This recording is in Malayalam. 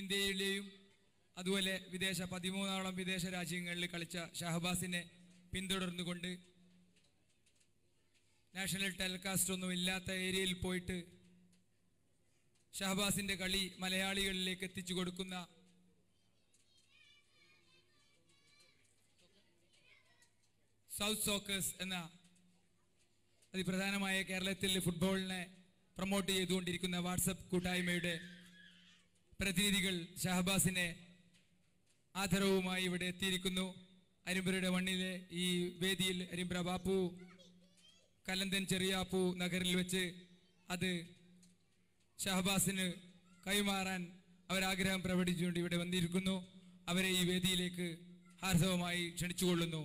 ഇന്ത്യയിലെയും അതുപോലെ വിദേശ പതിമൂന്നോളം വിദേശ രാജ്യങ്ങളിൽ കളിച്ച ഷഹബാസിനെ പിന്തുടർന്നുകൊണ്ട് നാഷണൽ ടെലികാസ്റ്റ് ഒന്നും ഇല്ലാത്ത ഏരിയയിൽ പോയിട്ട് ഷഹബാസിൻ്റെ കളി മലയാളികളിലേക്ക് എത്തിച്ചു കൊടുക്കുന്ന സൗത്ത് സോക്കേഴ്സ് എന്ന അതിപ്രധാനമായ കേരളത്തിൽ ഫുട്ബോളിനെ പ്രൊമോട്ട് ചെയ്തുകൊണ്ടിരിക്കുന്ന വാട്സപ്പ് കൂട്ടായ്മയുടെ പ്രതിനിധികൾ ഷഹബാസിനെ ആദരവുമായി ഇവിടെ എത്തിയിരിക്കുന്നു അരിമ്പുരയുടെ മണ്ണിലെ ഈ വേദിയിൽ അരിമ്പ്ര ബാപ്പു കലന്തൻ ചെറിയാപ്പു നഗറിൽ വെച്ച് അത് ഷഹബാസിന് കൈമാറാൻ അവരാഗ്രഹം പ്രകടിച്ചുകൊണ്ട് ഇവിടെ വന്നിരിക്കുന്നു അവരെ ഈ വേദിയിലേക്ക് ഹാർദവമായി ക്ഷണിച്ചുകൊള്ളുന്നു